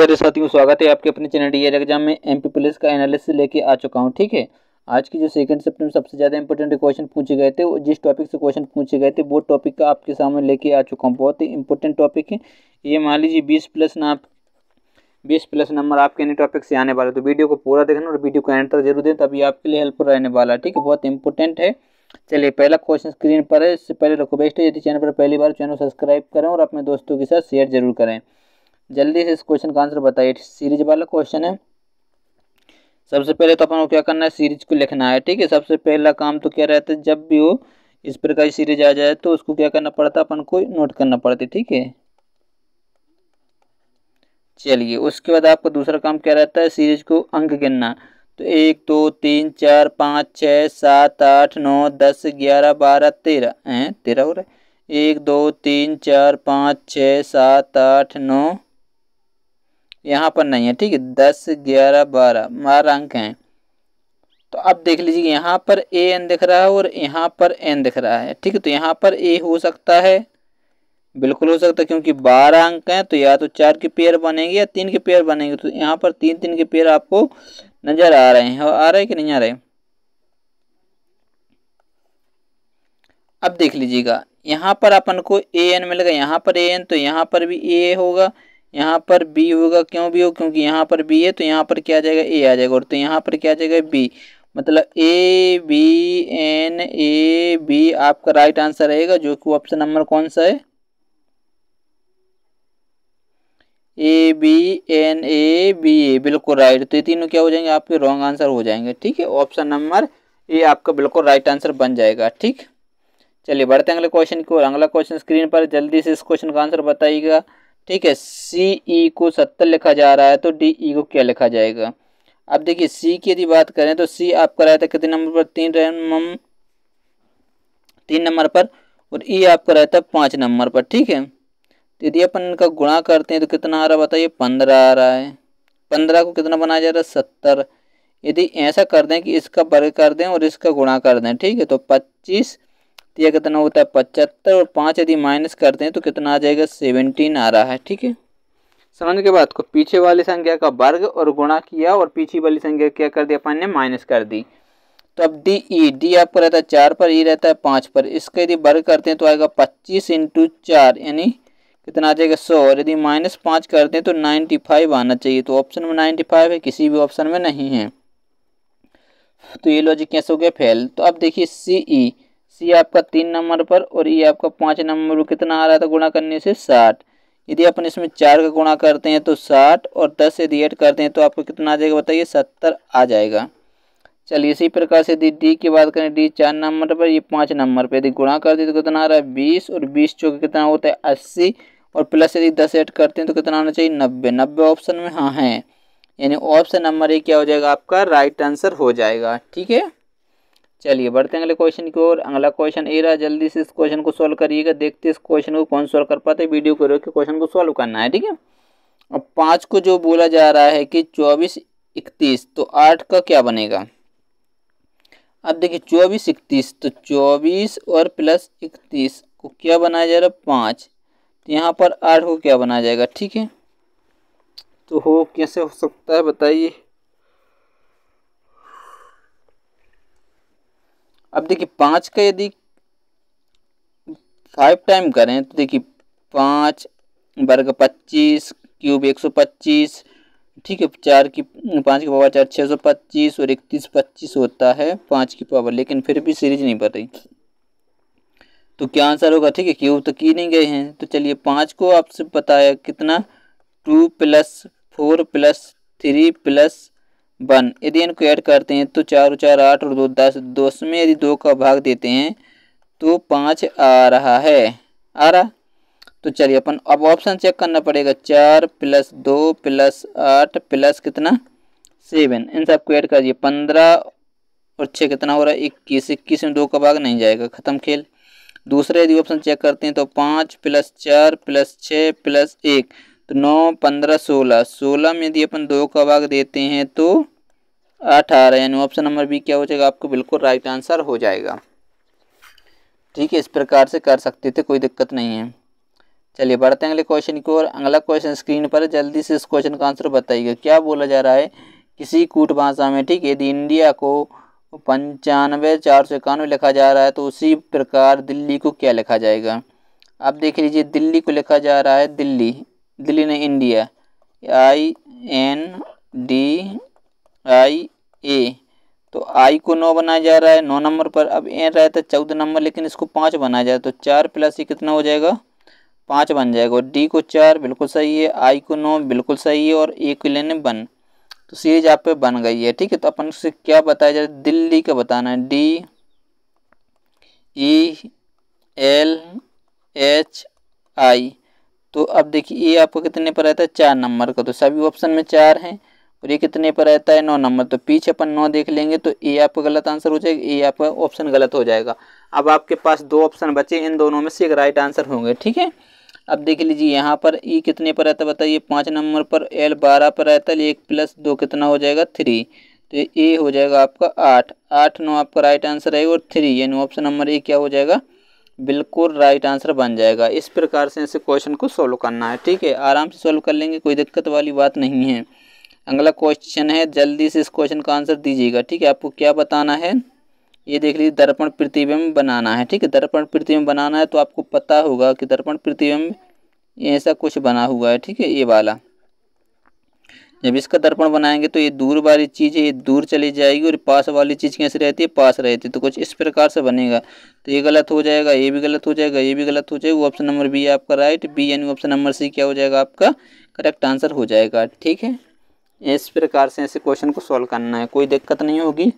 मेरे साथियों स्वागत है आपके अपने चैनल डी एग्जाम में एमपी पुलिस का एनालिसिस लेके आ चुका हूँ ठीक है आज की जो सेकंड सेप्टर में सबसे ज़्यादा इंपॉर्टेंट क्वेश्चन पूछे गए थे और जिस टॉपिक से क्वेश्चन पूछे गए थे वो टॉपिक का आपके सामने लेके आ चुका हूँ बहुत ही इंपॉर्टेंट टॉपिक है ये मान लीजिए बीस प्लस ना बीस प्लस नंबर आपके एनी टॉपिक से आने वाले तो वीडियो को पूरा देखना और वीडियो को एंटर जरूर दें तभी आपके लिए हेल्पफुल रहने वाला ठीक है बहुत इंपॉर्टेंट है चलिए पहला क्वेश्चन स्क्रीन पर है इससे पहले रिक्वेस्ट है यदि चैनल पर पहली बार चैनल सब्सक्राइब करें और अपने दोस्तों के साथ शेयर जरूर करें जल्दी से इस क्वेश्चन का आंसर बताइए सीरीज वाला क्वेश्चन है सबसे पहले तो अपन को क्या करना है सीरीज को लिखना है ठीक है सबसे पहला काम तो क्या रहता है जब भी वो इस प्रकार की सीरीज आ जाए तो उसको क्या करना पड़ता अपन को नोट करना पड़ता है ठीक है चलिए उसके बाद आपका दूसरा काम क्या रहता है सीरीज को अंक गिनना तो एक दो तो, तीन चार पाँच छः सात आठ नौ दस ग्यारह बारह तेरह हैं तेरह हो रहा है एक दो तीन चार पाँच छः सात आठ नौ यहाँ पर नहीं है ठीक है दस ग्यारह बारह बारह अंक हैं तो अब देख लीजिए यहाँ पर ए एन दिख रहा है और यहाँ पर एन दिख रहा है ठीक है तो यहाँ पर ए हो सकता है बिल्कुल हो सकता है क्योंकि बारह अंक हैं तो या तो चार के पेयर बनेंगे या तीन के पेयर बनेंगे तो यहाँ पर तीन तीन के पेयर आपको नज़र आ रहे हैं आ रहे कि नहीं आ रहे अब देख लीजिएगा यहाँ पर अपन को ए एन मिलेगा यहाँ पर ए एन तो यहाँ पर भी ए होगा यहाँ पर बी होगा क्यों भी हो क्योंकि यहाँ पर बी है तो यहाँ पर क्या आ जाएगा ए आ जाएगा और तो यहाँ पर क्या आ जाएगा बी मतलब A B N A B आपका राइट आंसर रहेगा जो कि ऑप्शन नंबर कौन सा है A B N A B A बिल्कुल राइट तो ये तीनों क्या हो जाएंगे आपके रॉन्ग आंसर हो जाएंगे ठीक है ऑप्शन नंबर ए आपका बिल्कुल राइट आंसर बन जाएगा ठीक चलिए बढ़ते हैं अगले क्वेश्चन की ओर अगला क्वेश्चन स्क्रीन पर जल्दी से इस क्वेश्चन का आंसर बताइएगा ठीक है सी ई e को सत्तर लिखा जा रहा है तो डी ई e को क्या लिखा जाएगा अब देखिए सी की यदि बात करें तो सी आपका रहता है कितने नंबर पर तीन नंबर तीन नंबर पर और ई e आपका रहता है पाँच नंबर पर ठीक है तो यदि अपन इनका गुणा करते हैं तो कितना आ रहा है बताइए पंद्रह आ रहा है पंद्रह को कितना बनाया जा रहा है सत्तर यदि ऐसा कर दें कि इसका वर्ग कर दें और इसका गुणा कर दें ठीक है तो पच्चीस या कितना होता है पचहत्तर और पाँच यदि माइनस करते हैं तो कितना आ जाएगा सेवनटीन आ रहा है ठीक है समझ के बाद को पीछे वाली संख्या का वर्ग और गुणा किया और पीछे वाली संख्या क्या कर दिया अपन ने माइनस कर दी तो अब डी ई डी आपको रहता है चार पर ई रहता है पाँच पर इसका यदि वर्ग करते हैं तो आएगा पच्चीस इंटू चार यानी कितना आ जाएगा सौ और यदि माइनस पाँच करते हैं तो नाइन्टी फाइव आना चाहिए तो ऑप्शन में नाइन्टी फाइव है किसी भी ऑप्शन में नहीं है तो ये लॉजिक कैसे हो गया फेल तो अब देखिए सी ई सी आपका तीन नंबर पर और ये आपका पाँच नंबर पर कितना आ रहा था गुणा करने से साठ यदि अपन इसमें चार का गुणा करते हैं तो साठ और दस यदि ऐड करते हैं तो आपको कितना आ जाएगा बताइए सत्तर आ जाएगा चलिए इसी प्रकार से यदि डी की बात करें डी चार नंबर पर ये पाँच नंबर पर यदि गुणा करते हैं तो कितना आ रहा है बीस और बीस चौके कितना होता है अस्सी और प्लस यदि दस ऐड करते हैं तो कितना होना चाहिए नब्बे नब्बे ऑप्शन में हाँ हैं यानी ऑप्शन नंबर ए क्या हो जाएगा आपका राइट आंसर हो जाएगा ठीक है चलिए बढ़ते हैं अगले क्वेश्चन की ओर अगला क्वेश्चन ए रहा जल्दी से इस क्वेश्चन को सॉल्व करिएगा देखते इस क्वेश्चन को कौन सॉल्व कर पाते हैं वीडियो को रोक के क्वेश्चन को सॉल्व करना है ठीक है अब पाँच को जो बोला जा रहा है कि चौबीस इकतीस तो आठ का क्या बनेगा अब देखिए चौबीस इकतीस तो चौबीस और प्लस इकतीस को क्या बनाया जा रहा है पाँच तो यहाँ पर आठ को क्या बनाया जाएगा ठीक है तो हो कैसे हो सकता है बताइए अब देखिए पाँच का यदि फाइव टाइम करें तो देखिए पाँच वर्ग पच्चीस क्यूब एक सौ पच्चीस ठीक है चार की पाँच की पावर चार छः सौ पच्चीस और इकतीस पच्चीस होता है पाँच की पावर लेकिन फिर भी सीरीज नहीं बढ़ रही तो क्या आंसर होगा ठीक है क्यूब तो की नहीं गए हैं तो चलिए पाँच को आपसे बताया कितना two plus four plus three plus one यदि इनको ऐड करते हैं तो चार चार आठ और दो दस दो में यदि दो का भाग देते हैं तो पाँच आ रहा है आ रहा तो चलिए अपन अब ऑप्शन चेक करना पड़ेगा चार प्लस दो प्लस आठ प्लस कितना सेवन इन सबको ऐड कर दिए पंद्रह और छः कितना हो रहा है इक्कीस इक्कीस में दो का भाग नहीं जाएगा ख़त्म खेल दूसरा यदि ऑप्शन चेक करते हैं तो पाँच प्लस चार प्लस छः प्लस एक तो नौ पंद्रह सोलह सोलह में यदि अपन दो का भाग देते हैं तो अठारह यानी ऑप्शन नंबर बी क्या हो जाएगा आपको बिल्कुल राइट आंसर हो जाएगा ठीक है इस प्रकार से कर सकते थे कोई दिक्कत नहीं है चलिए बढ़ते हैं अगले क्वेश्चन की ओर अगला क्वेश्चन स्क्रीन पर जल्दी से इस क्वेश्चन का आंसर बताइएगा क्या बोला जा रहा है किसी कूट भाषा में ठीक है यदि इंडिया को पंचानवे चार सौ इक्यानवे लिखा जा रहा है तो उसी प्रकार दिल्ली को क्या लिखा जाएगा आप देख लीजिए दिल्ली को लिखा जा रहा है दिल्ली दिल्ली ने India I N D I A तो आई को नौ बनाया जा रहा है नौ नंबर पर अब ए रहा था तो चौदह नंबर लेकिन इसको पाँच बनाया जाए तो चार प्लस ये कितना हो जाएगा पाँच बन जाएगा और डी को चार बिल्कुल सही है आई को नौ बिल्कुल सही है और ए को लेने बन तो सीरीज आप पे बन गई है ठीक है तो अपन से क्या बताया जाए दिल्ली का बताना है D E L H I तो अब देखिए ये आपको कितने पर रहता है चार नंबर का तो सभी ऑप्शन में चार हैं और ये कितने पर रहता है नौ नंबर तो पीछे अपन नौ देख लेंगे तो ए आपका गलत आंसर हो जाएगा ए आपका ऑप्शन गलत हो जाएगा अब आपके पास दो ऑप्शन बचे इन दोनों में से एक राइट आंसर होंगे ठीक है अब देख लीजिए यहाँ पर ई e कितने पर रहता है बताइए पाँच नंबर पर एल बारह पर रहता है एक प्लस दो कितना हो जाएगा थ्री तो ए हो जाएगा आपका आठ आठ नौ आपका राइट आंसर है और थ्री यानी ऑप्शन नंबर ए क्या हो जाएगा बिल्कुल राइट आंसर बन जाएगा इस प्रकार से ऐसे क्वेश्चन को सॉल्व करना है ठीक है आराम से सॉल्व कर लेंगे कोई दिक्कत वाली बात नहीं है अगला क्वेश्चन है जल्दी से इस क्वेश्चन का आंसर दीजिएगा ठीक है आपको क्या बताना है ये देख लीजिए दर्पण प्रतिबिंब बनाना है ठीक है दर्पण प्रतिबिंब बनाना है तो आपको पता होगा कि दर्पण प्रतिबिंब ऐसा कुछ बना हुआ है ठीक है ये वाला जब इसका दर्पण बनाएंगे तो ये दूर वाली चीज़ है ये दूर चली जाएगी और पास वाली चीज़ कैसे रहती है पास रहती है तो कुछ इस प्रकार से बनेगा तो ये गलत हो जाएगा ये भी गलत हो जाएगा ये भी गलत हो जाएगा ऑप्शन नंबर बी आपका राइट बी यानी ऑप्शन नंबर सी क्या हो जाएगा आपका करेक्ट आंसर हो जाएगा ठीक है इस प्रकार से ऐसे क्वेश्चन को सॉल्व करना है कोई दिक्कत नहीं होगी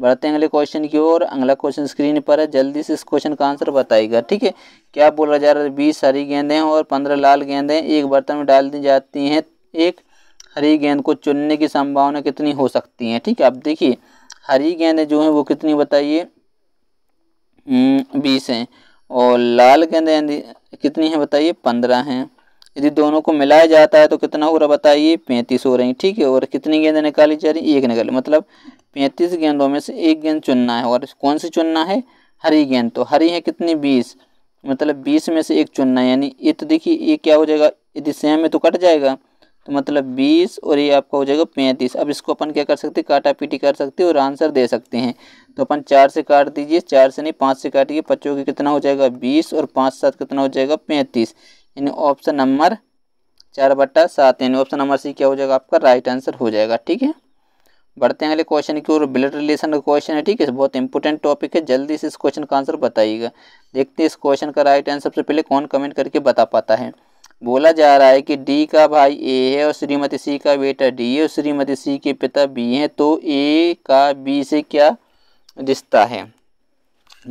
बढ़ते हैं अगले क्वेश्चन की ओर अगला क्वेश्चन स्क्रीन पर है जल्दी से इस क्वेश्चन का आंसर बताएगा ठीक है क्या बोला जा रहा है बीस हरी गेंदें और पंद्रह लाल गेंदें एक बर्तन में डाल दी जाती हैं एक हरी गेंद को चुनने की संभावना कितनी हो सकती है ठीक है अब देखिए हरी गेंदें जो हैं वो कितनी बताइए हम्म, बीस हैं और लाल गेंदें कितनी हैं बताइए पंद्रह हैं यदि दोनों को मिलाया जाता है तो कितना हो रहा बताइए पैंतीस हो रही ठीक है और कितनी गेंदें निकाली जा रही एक निकाली मतलब पैंतीस गेंदों में से एक गेंद चुनना है और कौन सी चुनना है हरी गेंद तो हरी है कितनी बीस मतलब बीस में से एक चुनना है यानी ये तो देखिए ये क्या हो जाएगा यदि सेम में तो कट जाएगा तो मतलब बीस और ये आपका हो जाएगा पैंतीस अब इसको अपन क्या कर सकते काटा पीटी कर सकते और आंसर दे सकते हैं तो अपन चार से काट दीजिए चार से नहीं पाँच से काटिए पच्चों के कितना हो जाएगा बीस और पाँच सात कितना हो जाएगा पैंतीस यानी ऑप्शन नंबर चार बट्टा सात यानी ऑप्शन नंबर सी क्या हो जाएगा आपका राइट आंसर हो जाएगा ठीक है बढ़ते हैं अगले क्वेश्चन की ओर ब्लड रिलेशन का क्वेश्चन है ठीक है बहुत इंपॉर्टेंट टॉपिक है जल्दी से इस क्वेश्चन का आंसर बताइएगा देखते हैं इस क्वेश्चन का राइट आंसर सबसे पहले कौन कमेंट करके बता पाता है बोला जा रहा है कि डी का भाई ए है और श्रीमती सी का बेटा डी है और श्रीमती सी के पिता बी हैं तो ए का बी से क्या रिश्ता है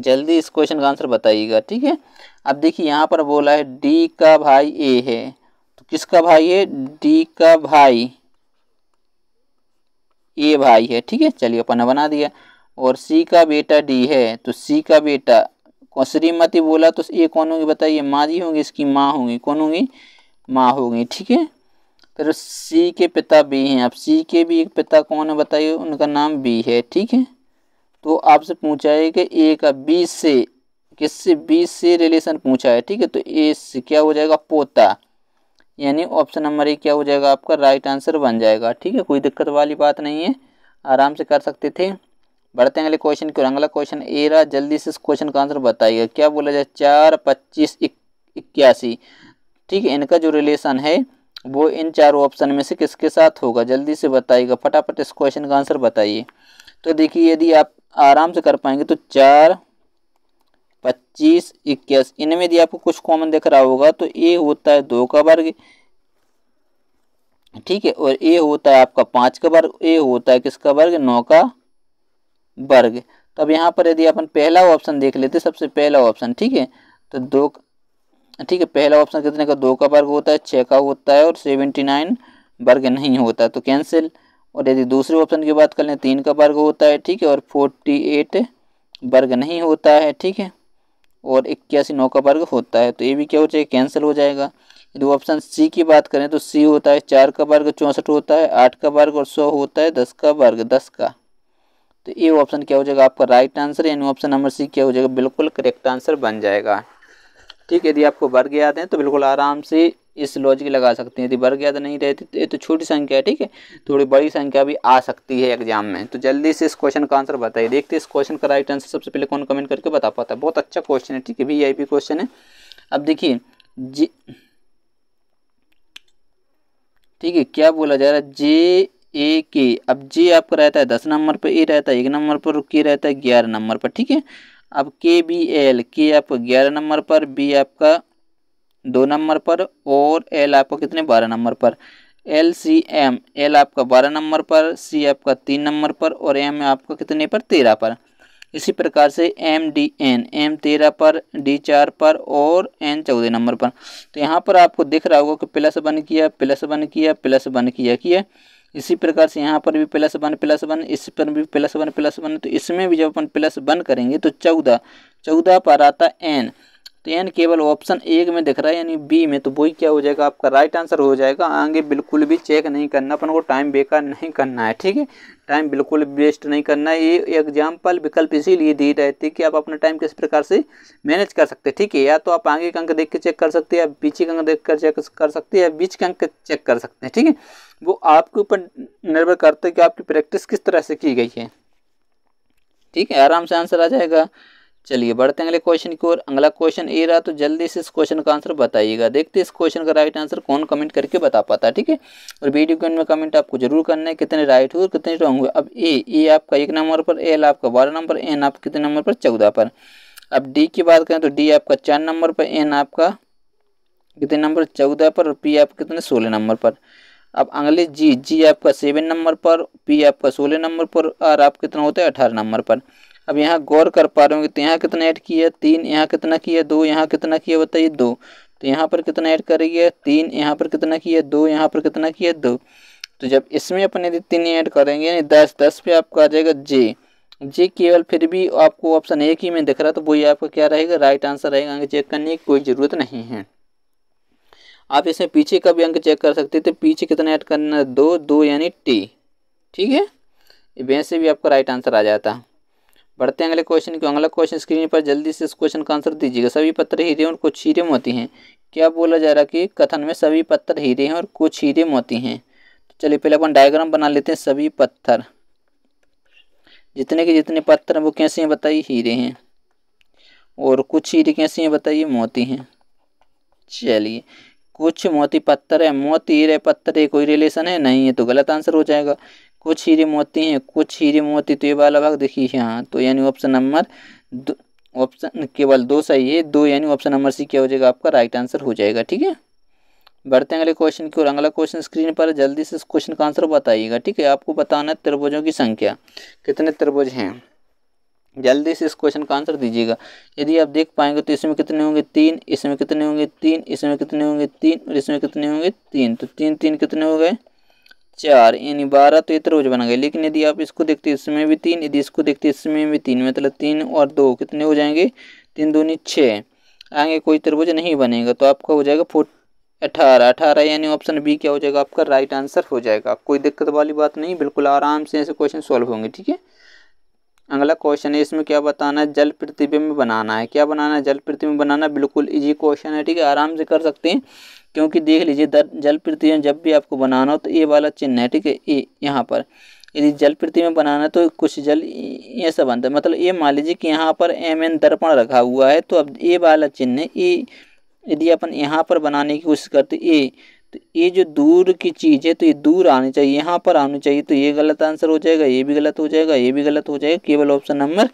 जल्दी इस क्वेश्चन का आंसर बताइएगा ठीक है अब देखिए यहाँ पर बोला है डी का भाई ए है तो किसका भाई है डी का भाई ए भाई है ठीक है चलिए अपन ने बना दिया और सी का बेटा डी है तो सी का बेटा श्रीमती बोला तो ए कौन होगी बताइए माँ जी होंगी इसकी माँ होंगी कौन होंगी माँ होंगी ठीक है फिर सी के पिता बी हैं अब सी के भी एक पिता कौन है बताइए उनका नाम बी है ठीक है तो आपसे पूछा है कि ए का बी से किससे बी से रिलेशन पूछा है ठीक है तो ए से क्या हो जाएगा पोता यानी ऑप्शन नंबर ए क्या हो जाएगा आपका राइट आंसर बन जाएगा ठीक है कोई दिक्कत वाली बात नहीं है आराम से कर सकते थे बढ़ते हैं अगले क्वेश्चन की ओर अगला क्वेश्चन ए रहा जल्दी से इस क्वेश्चन का आंसर बताइएगा क्या बोला जाए चार पच्चीस इक्यासी ठीक है इनका जो रिलेशन है वो इन चारों ऑप्शन में से किसके साथ होगा जल्दी से बताइएगा फटाफट इस क्वेश्चन का आंसर बताइए तो देखिए यदि आप आराम से कर पाएंगे तो चार पच्चीस इक्कीस इनमें यदि आपको कुछ कॉमन दिख रहा होगा तो ए होता है दो का वर्ग ठीक है और ए होता है आपका पाँच का वर्ग ए होता है किसका वर्ग नौ का वर्ग तो अब यहाँ पर यदि अपन पहला ऑप्शन देख लेते सबसे पहला ऑप्शन ठीक है तो दो ठीक है पहला ऑप्शन कितने का दो का वर्ग होता है छः का होता है और सेवेंटी नाइन वर्ग नहीं होता तो कैंसिल और यदि दूसरे ऑप्शन की बात कर लें तीन का वर्ग होता है ठीक है और फोर्टी एट वर्ग नहीं होता है ठीक है और इक्यासी नौ का वर्ग होता है तो ये भी क्या हो जाएगा कैंसिल हो जाएगा यदि ऑप्शन सी की बात करें तो सी होता है चार का वर्ग चौंसठ होता है आठ का वर्ग और सौ होता है दस का वर्ग दस का तो ये ऑप्शन क्या हो जाएगा आपका राइट आंसर यानी ऑप्शन नंबर सी क्या हो जाएगा बिल्कुल करेक्ट आंसर बन जाएगा ठीक है यदि आपको वर्ग याद हैं तो बिल्कुल आराम से इस लॉजिक लगा सकते हैं यदि वर्ग याद नहीं रहती तो ये तो छोटी संख्या है ठीक है थोड़ी बड़ी संख्या भी आ सकती है एग्जाम में तो जल्दी से इस क्वेश्चन का आंसर बताइए देखते हैं इस क्वेश्चन का राइट आंसर सबसे पहले कौन कमेंट करके बता पाता है बहुत अच्छा क्वेश्चन है ठीक है वी क्वेश्चन है अब देखिए जे ठीक है क्या बोला जा रहा है जे ए के अब जे आपका रहता है दस नंबर पर ए रहता है एक नंबर पर के रहता है ग्यारह नंबर पर ठीक है अब के बी एल के आपका ग्यारह नंबर पर बी आपका दो नंबर पर और एल आपका कितने बारह नंबर पर एल सी एम एल आपका बारह नंबर पर सी आपका तीन नंबर पर और एम आपका कितने पर तेरह पर इसी प्रकार से एम डी एन एम तेरह पर डी चार पर और एन चौदह नंबर पर तो यहाँ पर आपको दिख रहा होगा कि प्लस वन किया प्लस वन किया प्लस वन किया किया इसी प्रकार से यहाँ पर भी प्लस वन प्लस वन इस पर भी प्लस वन प्लस वन तो इसमें भी जब अपन प्लस वन करेंगे तो चौदह चौदह पर आता एन तो यानी केवल ऑप्शन एक में दिख रहा है यानी बी में तो वही क्या हो जाएगा आपका राइट आंसर हो जाएगा आगे बिल्कुल भी चेक नहीं करना अपन को टाइम बेकार नहीं करना है ठीक है टाइम बिल्कुल वेस्ट नहीं करना है ये एग्जाम्पल विकल्प इसीलिए रहे थे कि आप अपना टाइम किस प्रकार से मैनेज कर सकते हैं ठीक है या तो आप आगे के अंक देख के चेक कर सकते हैं या बीच के अंक देख कर चेक कर सकते हैं या बीच के अंक चेक कर सकते हैं ठीक है वो आपके ऊपर निर्भर करते हैं कि आपकी प्रैक्टिस किस तरह से की गई है ठीक है आराम से आंसर आ जाएगा चलिए बढ़ते हैं अगले क्वेश्चन की ओर अगला क्वेश्चन ए रहा तो जल्दी से इस क्वेश्चन का आंसर बताइएगा देखते इस क्वेश्चन का राइट आंसर कौन कमेंट करके बता पाता है ठीक है और वीडियो के में कमेंट आपको जरूर करना है कितने राइट हुए और कितने रॉन्ग हुए अब ए ए आपका एक नंबर पर एल आपका बारह नंबर एन आप कितने नंबर पर चौदह पर अब डी की बात करें तो डी आपका चार नंबर पर एन आपका कितने नंबर चौदह पर और पी आप कितने सोलह नंबर पर अब अगले जी जी आपका सेवन नंबर पर पी आपका सोलह नंबर पर आर आप कितना होता है अठारह नंबर पर अब यहाँ गौर कर पा रहे होंगे तो यहाँ कितना ऐड किया तीन यहाँ कितना किया दो यहाँ कितना किया बताइए दो तो यहाँ पर कितना ऐड है तीन यहाँ पर कितना किया दो यहाँ पर कितना किया दो तो जब इसमें अपन यदि तीन ऐड करेंगे यानी दस दस पे आपको आ जाएगा जे जे केवल फिर भी आपको ऑप्शन एक ही में दिख रहा है तो वही आपका क्या रहेगा राइट आंसर रहेगा अंक चेक करने की कोई ज़रूरत नहीं है आप इसमें पीछे का भी अंक चेक कर सकते थे पीछे कितना ऐड करना है दो दो यानी टी ठीक है वैसे भी आपका राइट आंसर आ जाता बढ़ते हैं अगले क्वेश्चन की अगला क्वेश्चन स्क्रीन पर जल्दी से इस क्वेश्चन का आंसर दीजिएगा सभी पत्र हीरे और कुछ हीरे मोती हैं क्या बोला जा रहा है कि कथन में सभी पत्थर हीरे हैं और कुछ हीरे मोती हैं तो चलिए पहले अपन डायग्राम बना लेते हैं सभी पत्थर जितने के जितने पत्थर वो कैसे हैं बताइए हीरे हैं और कुछ हीरे कैसे हैं बताइए मोती हैं चलिए कुछ मोती पत्थर है मोती हीरे पत्थर एक कोई रिलेशन है नहीं है तो गलत आंसर हो जाएगा कुछ हीरे मोती हैं कुछ हीरे मोती तो ये वाला भाग देखिए यहाँ तो यानी ऑप्शन नंबर ऑप्शन केवल दो सही है दो यानी ऑप्शन नंबर सी क्या हो जाएगा आपका राइट आंसर हो जाएगा ठीक है बढ़ते हैं अगले क्वेश्चन की ओर अगला क्वेश्चन स्क्रीन पर जल्दी से इस क्वेश्चन का आंसर बताइएगा ठीक है आपको बताना है त्रिभुजों की संख्या कितने त्रिभुज हैं जल्दी से इस क्वेश्चन का आंसर दीजिएगा यदि आप देख पाएंगे तो इसमें कितने होंगे तीन इसमें कितने होंगे तीन इसमें कितने होंगे तीन और इसमें कितने होंगे तीन तो तीन तीन कितने हो गए चार यानी बारह तो ये त्रिभुज बन गए लेकिन यदि आप इसको देखते इसमें भी तीन यदि इसको देखते इसमें भी तीन मतलब तीन और दो कितने हो जाएंगे तीन दूनी छः आगे कोई त्रिभुज नहीं बनेगा तो आपका हो जाएगा फोट अठारह अठारह यानी ऑप्शन बी क्या हो जाएगा आपका राइट आंसर हो जाएगा कोई दिक्कत वाली बात नहीं बिल्कुल आराम से ऐसे क्वेश्चन सॉल्व होंगे ठीक है अगला क्वेश्चन है इसमें क्या बताना है जल प्रतिबिंब बनाना है क्या बनाना है जल प्रतिबिंब बनाना बिल्कुल इजी क्वेश्चन है ठीक है आराम से कर सकते हैं क्योंकि देख लीजिए दर जल प्रतिबिंब जब भी आपको बनाना हो तो ये वाला चिन्ह है ठीक है ये यहाँ पर यदि जल प्रतिबिंब बनाना है तो कुछ जल ये सब बनता है मतलब ये मान लीजिए कि यहाँ पर एम एन दर्पण रखा हुआ है तो अब ये वाला चिन्ह ये यदि अपन यहाँ पर बनाने की कोशिश करते ए तो ये जो दूर की चीज़ है तो ये दूर आनी चाहिए यहाँ पर आनी चाहिए तो ये गलत आंसर हो जाएगा ये भी गलत हो जाएगा ये भी गलत हो जाएगा केवल ऑप्शन नंबर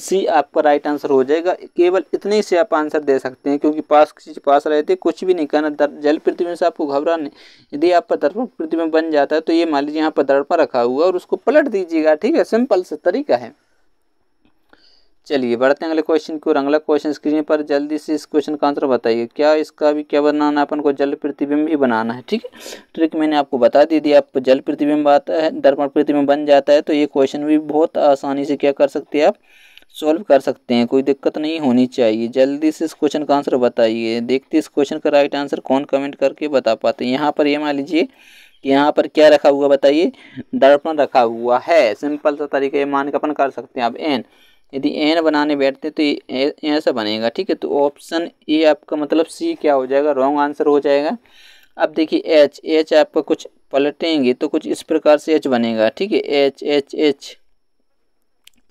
सी आपका राइट आंसर हो जाएगा केवल इतने से आप आंसर दे सकते हैं क्योंकि पास चीज पास रहते कुछ भी नहीं करना जल प्रतिबिंब से आपको घबराने यदि आप पर दर्पण प्रतिबिंब बन जाता है तो ये मान लीजिए यहाँ पर दर्पण रखा हुआ और उसको पलट दीजिएगा ठीक है सिंपल सा तरीका है चलिए बढ़ते हैं अगले क्वेश्चन की ओर अगला क्वेश्चन स्क्रीन पर जल्दी से इस क्वेश्चन का आंसर बताइए क्या इसका भी क्या बनाना है अपन को जल प्रतिबिंब ही बनाना है ठीक है ट्रिक मैंने आपको बता दी थी आपको जल प्रतिबिंब आता है दर्पण प्रतिबिंब बन जाता है तो ये क्वेश्चन भी बहुत आसानी से क्या कर सकते हैं आप सॉल्व कर सकते हैं कोई दिक्कत नहीं होनी चाहिए जल्दी से इस क्वेश्चन का आंसर बताइए देखते इस क्वेश्चन का राइट आंसर कौन कमेंट करके बता पाते हैं यहाँ पर ये मान लीजिए यहाँ पर क्या रखा हुआ बताइए दर्पण रखा हुआ है सिंपल सा तरीके मान के अपन कर सकते हैं आप एन यदि एन बनाने बैठते तो ऐसा बनेगा ठीक है तो ऑप्शन ए आपका मतलब सी क्या हो जाएगा रॉन्ग आंसर हो जाएगा अब देखिए एच एच आपका कुछ पलटेंगे तो कुछ इस प्रकार से एच बनेगा ठीक है एच एच एच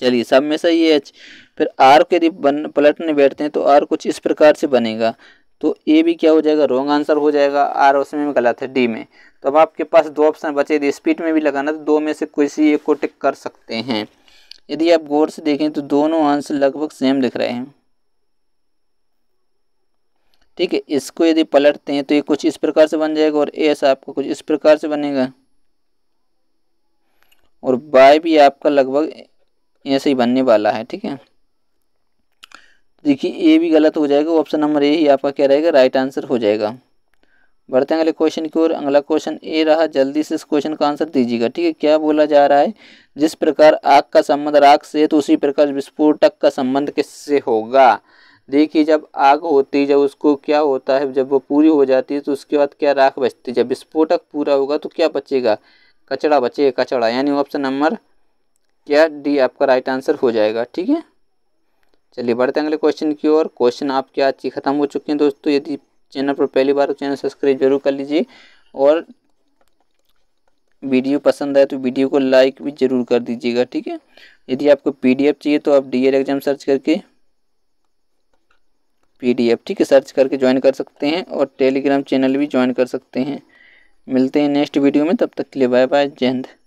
चलिए सब में सही एच फिर आर के यदि बन पलटने बैठते हैं तो आर कुछ इस प्रकार से बनेगा तो ए भी क्या हो जाएगा रॉन्ग आंसर हो जाएगा आर उसमें में गलत है डी में तो अब आपके पास दो ऑप्शन बचे थे स्पीड में भी लगाना तो दो में से किसी एक को टिक कर सकते हैं यदि आप गौर से देखें तो दोनों आंसर लगभग सेम दिख रहे हैं ठीक है इसको यदि पलटते हैं तो ये कुछ इस प्रकार से बन जाएगा और एस आपका कुछ इस प्रकार से बनेगा और बाय भी आपका लगभग ऐसे ही बनने वाला है ठीक है देखिए ए भी गलत हो जाएगा ऑप्शन नंबर ए ही आपका क्या रहेगा राइट आंसर हो जाएगा बढ़ते हैं अगले क्वेश्चन की ओर अगला क्वेश्चन ए रहा जल्दी से इस क्वेश्चन का आंसर दीजिएगा ठीक है क्या बोला जा रहा है जिस प्रकार आग का संबंध राग से तो उसी प्रकार विस्फोटक का संबंध किससे होगा देखिए जब आग होती है जब उसको क्या होता है जब वो पूरी हो जाती है तो उसके बाद क्या राख बचती है जब विस्फोटक पूरा होगा तो क्या बचेगा कचड़ा बचेगा कचड़ा यानी ऑप्शन नंबर क्या डी आपका राइट आंसर हो जाएगा ठीक है चलिए बढ़ते हैं अगले क्वेश्चन की ओर क्वेश्चन आपके आज ही खत्म हो चुके हैं दोस्तों यदि चैनल पर पहली बार तो चैनल सब्सक्राइब जरूर कर लीजिए और वीडियो पसंद आए तो वीडियो को लाइक भी ज़रूर कर दीजिएगा ठीक है यदि आपको पीडीएफ चाहिए तो आप डीएल एग्जाम सर्च करके पीडीएफ ठीक है सर्च करके ज्वाइन कर सकते हैं और टेलीग्राम चैनल भी ज्वाइन कर सकते हैं मिलते हैं नेक्स्ट वीडियो में तब तक के लिए बाय बाय जय हिंद